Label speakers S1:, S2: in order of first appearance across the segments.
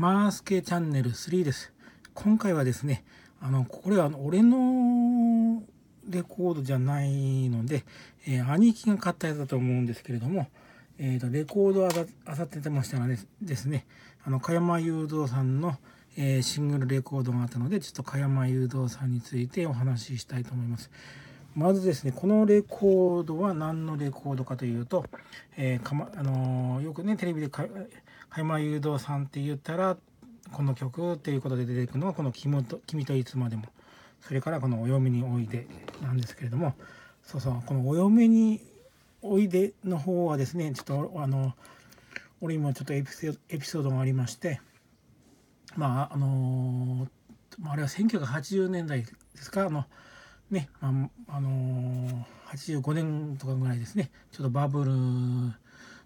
S1: マースケチャンネル3です。今回はですね、あの、これはあの俺のレコードじゃないので、えー、兄貴が買ったやつだと思うんですけれども、えー、と、レコードあさっててましたらですね、あの、加山雄三さんの、えー、シングルレコードがあったので、ちょっと加山雄三さんについてお話ししたいと思います。まずですね、このレコードは何のレコードかというと、えーかまあのー、よくね、テレビで買い物誘導さんって言ったらこの曲っていうことで出てくのはこの君と「君といつまでも」それからこの「お嫁においで」なんですけれどもそうそうこの「お嫁においで」の方はですねちょっとあの俺にもちょっとエピソードがありましてまああのあれは1980年代ですかあのね、まあ、あのー、85年とかぐらいですねちょっとバブル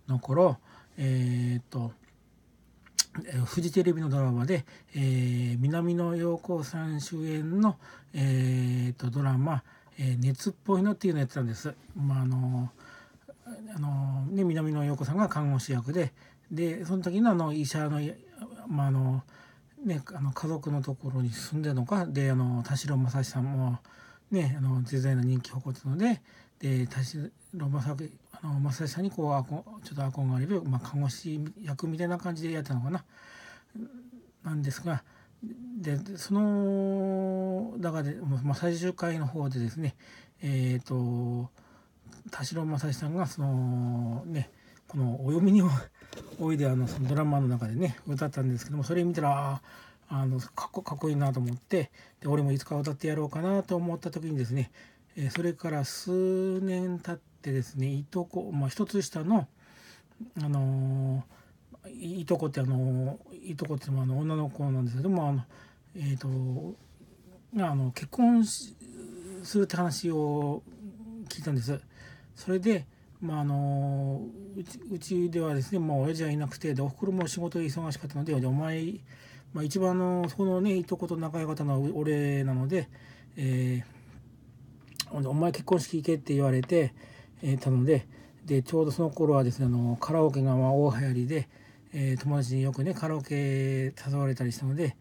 S1: の頃えっ、とフジテレビのドラマで、えー、南野陽子さん主演の、えーと、ドラマ「えー、熱っぽいの」っていうのをやってたんです。まああのあのね、南野陽子さんが看護師役ででその時のあの医者の,、まああのね、あの家族のところに住んでるのかであの田代正史さんも、ね、あの絶大な人気を誇ってたのでで田代正あの正さんにこうあこちょっと憧れる、まあ、看護師役みたいな感じでやったのかななんですがでその中で、まあ、最終回の方でですねえっ、ー、と田代正さんがそのねこの「お読みにおいで」あのそのドラマの中でね歌ったんですけどもそれ見たらあのかっこかっこいいなと思ってで俺もいつか歌ってやろうかなと思った時にですねえそれから数年経ってですねいとこ、まあ、一つ下の、あのー、いとこって、あのー、いとこってもあの女の子なんですけどもあの、えーと、あの結婚するって話を聞いたんです。それで、まあ、あのうちうちではですね、もう親父はいなくてでおふくろも仕事忙しかったのでお前、まあ、一番のそこのねいとこと仲良かったのは俺なので、えーほんで、お前結婚式行けって言われて、えー、たので、で、ちょうどその頃はですね、あの、カラオケがまあ大流行りで、えー、友達によくね、カラオケ誘われたりしたので、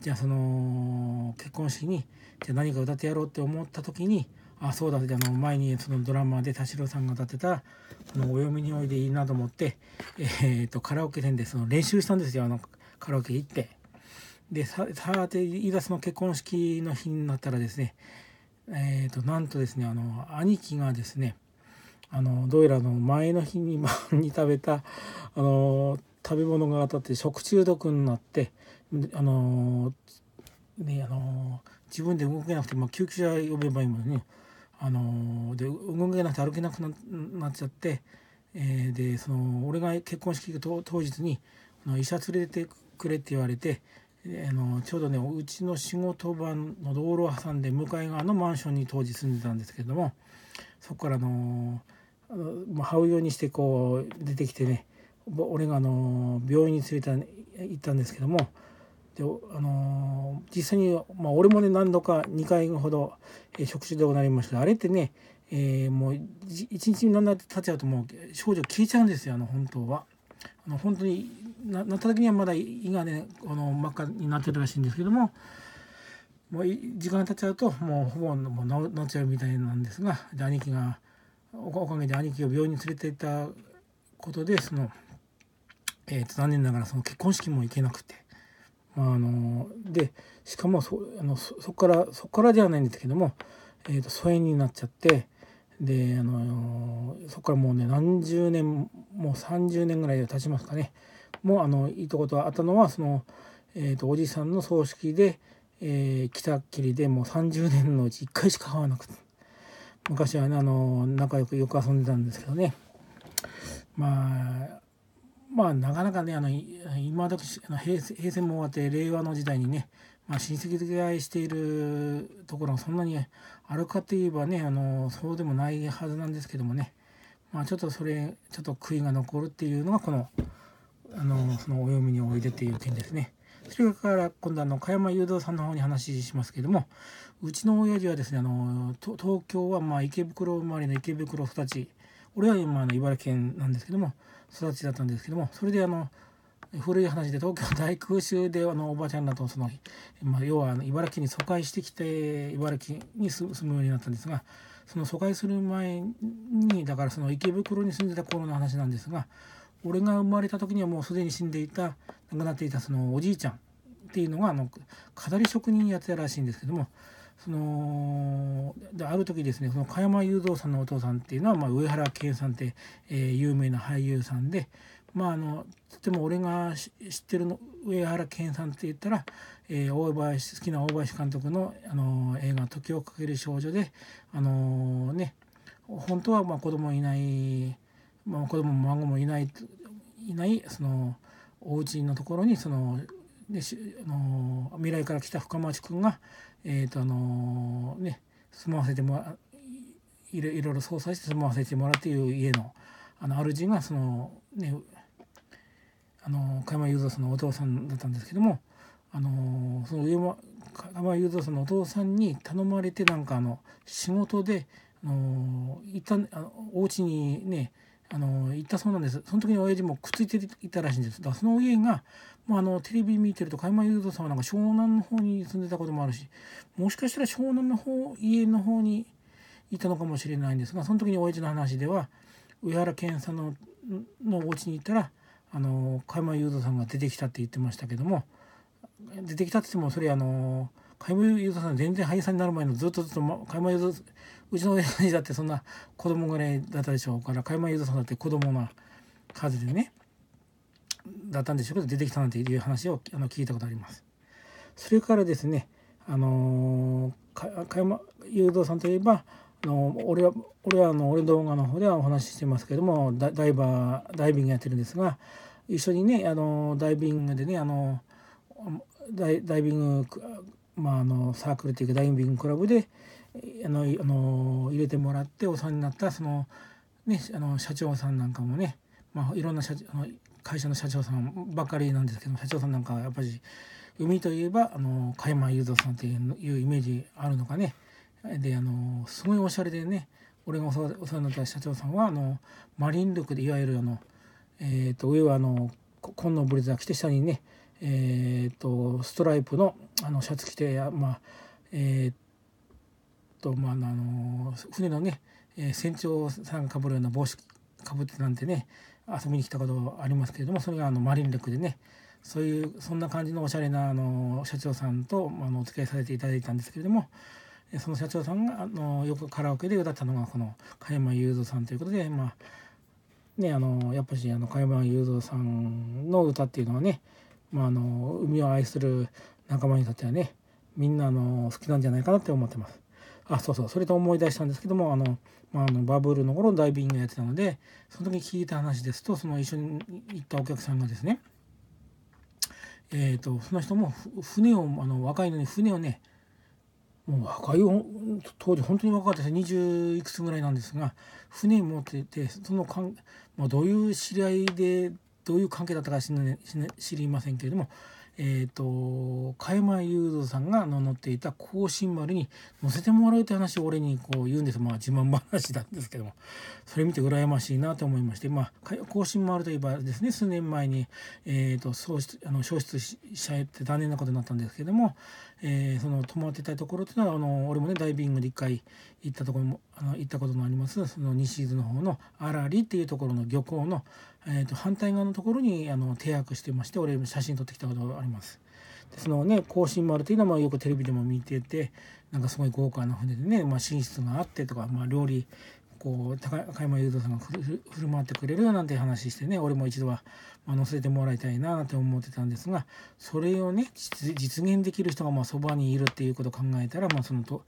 S1: じゃあその、結婚式に、じゃ何か歌ってやろうって思った時に、あ、そうだって、あの、前にそのドラマで田代さんが歌ってた、このお嫁においでいいなと思って、えっ、ー、と、カラオケ店でその練習したんですよ、あの、カラオケ行って。で、さ、さて、いざその結婚式の日になったらですね、えーと、なんとですねあの兄貴がですねあのどうやらの前の日にに食べたあの食べ物が当たって食中毒になってあの、ね、あの自分で動けなくて、まあ、救急車呼べばいいもんね、あので動けなくて歩けなくなっちゃって、えー、でその俺が結婚式当日にあの医者連れてくれって言われてあのちょうどねうちの仕事場の道路を挟んで向かい側のマンションに当時住んでたんですけどもそこからあのま這うようにしてこう出てきてね俺があの病院に連れて行ったんですけどもであの実際に、まあ、俺もね何度か2回ほど食中毒になりましたあれってね、えー、もう一日に何だって経っちゃうともう症状消えちゃうんですよあの本当は。あの本当にななった時にはまだ胃がねこの真っ赤になってるらしいんですけどももう時間が経っちゃうともうほぼもう治っちゃうみたいなんですがで兄貴がおかげで兄貴を病院に連れて行ったことでその、えー、と残念ながらその結婚式も行けなくて。まあ、あのでしかもそあのそこからそこからではないんですけども、えー、と疎遠になっちゃってであのそこからもうね何十年もう30年ぐらい経ちますかねもあのいいとことあったのはその、えーと、おじさんの葬式で、えー、来たっきりでもう30年のうち1回しか会わなくて昔はねあの仲良くよく遊んでたんですけどねまあまあなかなかねあの今私平平成も終わって令和の時代にね、まあ、親戚付き合いしているところがそんなにあるかといえばねあのそうでもないはずなんですけどもね、まあ、ちょっとそれちょっと悔いが残るっていうのがこの。あのそのお読みにおいでという件ですね。それから今度あの加山雄三さんの方に話しますけどもうちの親父はですねあの東京はまあ池袋周りの池袋育ち俺は今の茨城県なんですけども育ちだったんですけどもそれであの古い話で東京大空襲であのおばちゃんらとその、まあ、要は茨城に疎開してきて茨城に住むようになったんですがその疎開する前にだからその池袋に住んでた頃の話なんですが俺が生まれた時にはもうすでに死んでいた亡くなっていたそのおじいちゃんっていうのがあの飾り職人やってたらしいんですけどもそのである時ですねその加山雄三さんのお父さんっていうのは、まあ、上原健さんって、えー、有名な俳優さんで。まああのとても俺が知ってるの上原健さんって言ったら、えー、大林好きな大林監督のあの映画「時をかける少女で」あのー、ね本当はまあ子供いないまあ、子供も孫もいないいないそのお家のところにそのであの未来から来た深町君が、えーとあのね、住まわせてもらいろいろ操作して住まわせてもらうていう家のあの主がその、ね、あの加山雄三さんのお父さんだったんですけどもあのその上も加山雄三さんのお父さんに頼まれてなんかあの仕事であの一旦あのお家にねあの行ったそうなんですその時に親父もくっついていたらしいんですだからその家が、もうあのテレビ見てると加山雄三さんはなんか湘南の方に住んでたこともあるしもしかしたら湘南の方家の方にいたのかもしれないんですがその時に親父の話では上原健さんののお家に行ったらあの加山雄三さんが出てきたって言ってましたけども出てきたって言ってもそれあのー買いユーザーさん全然俳優さんになる前のずっとずっと、ま、買ユーザーうちの親父だってそんな子供ぐらいだったでしょうから買いユーザーさんだって子供の数でねだったんでしょうけど出てきたなんていう話をあの聞いたことあります。それからですねあのー、買い物誘さんといえばあの俺は俺はあの俺の動画の方ではお話ししてますけどもダイバーダイビングやってるんですが一緒にねあのダイビングでねあのダイビングまあ、あのサークルというかダイビングクラブであのあの入れてもらってお世話になったその、ね、あの社長さんなんかもね、まあ、いろんな社あの会社の社長さんばかりなんですけど社長さんなんかはやっぱり海といえばあの加山雄三さんというイメージあるのかねであのすごいおしゃれでね俺がお世話になった社長さんはあのマリン力でいわゆるあの、えーと、と上はあの紺のブレザー着て下にねえーと、ストライプのあのシャツ着て、まあえーとまあ、あの船のね、えー、船長さんがかぶるような帽子かぶってなんてね遊びに来たことありますけれどもそれがあのマリンレックでねそういうそんな感じのおしゃれなあの社長さんと、まあ、お付き合いさせていただいたんですけれどもその社長さんがあのよくカラオケで歌ったのがこの加山雄三さんということでまあねあのやっぱしあの加山雄三さんの歌っていうのはねまあ、あの海を愛する仲間にとってはねみんなの好きなんじゃないかなって思ってます。あそうそうそれと思い出したんですけどもあの、まあ、あのバブルの頃ダイビングやってたのでその時聞いた話ですとその一緒に行ったお客さんがですねえーと、その人も船をあの若いのに船をねもう若い当時本当に若かったです20いくつぐらいなんですが船持っててそのかん、まあ、どういう知り合いでどういう関係だったか知,、ね、知りませんけれども、えっ、ー、と加山雄三さんが乗っていた甲子丸に乗せてもらうって話を俺にこう言うんですまあ自慢話なんですけどもそれ見て羨ましいなと思いましてまあ甲丸といえばですね数年前に、えーと、消失あの消失しちゃって残念なことになったんですけども、えー、その泊まってたところっていうのはあの俺もねダイビングで一回行ったところもあの行ったこともありますその西伊豆の方の荒里っていうところの漁港の、えーと、反対側のところにあの停泊してまして俺も写真撮ってきたことがあります。でそのね更新丸というのはよくテレビでも見ててなんかすごい豪華な船でね、まあ、寝室があってとか、まあ、料理こう高山雄三さんが振る舞ってくれるなんて話してね俺も一度は乗せてもらいたいなって思ってたんですがそれをね実現できる人がまあそばにいるっていうことを考えたら、まあ、そのと、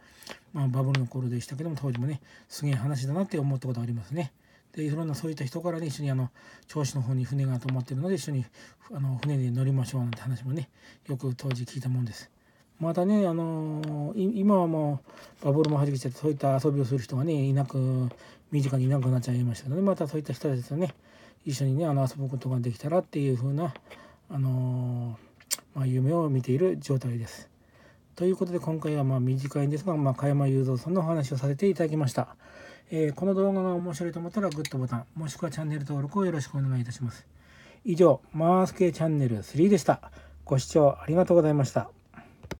S1: まあ、バブルの頃でしたけども当時もねすげえ話だなって思ったことありますね。でいろんなそういった人からね一緒にあの銚子の方に船が止まってるので一緒にあの船で乗りましょうなんて話もねよく当時聞いたもんです。またね、あの今はもうバブルもはじけちゃってそういった遊びをする人がねいなく身近にいなくなっちゃいましたのでまたそういった人たちとね一緒にねあの遊ぶことができたらっていう風なあのまあ、夢を見ている状態です。ということで今回はまあ短いんですが、まあ、加山雄三さんのお話をさせていただきました。えー、この動画が面白いと思ったらグッドボタン、もしくはチャンネル登録をよろしくお願いいたします。以上、マースケチャンネル3でした。ご視聴ありがとうございました。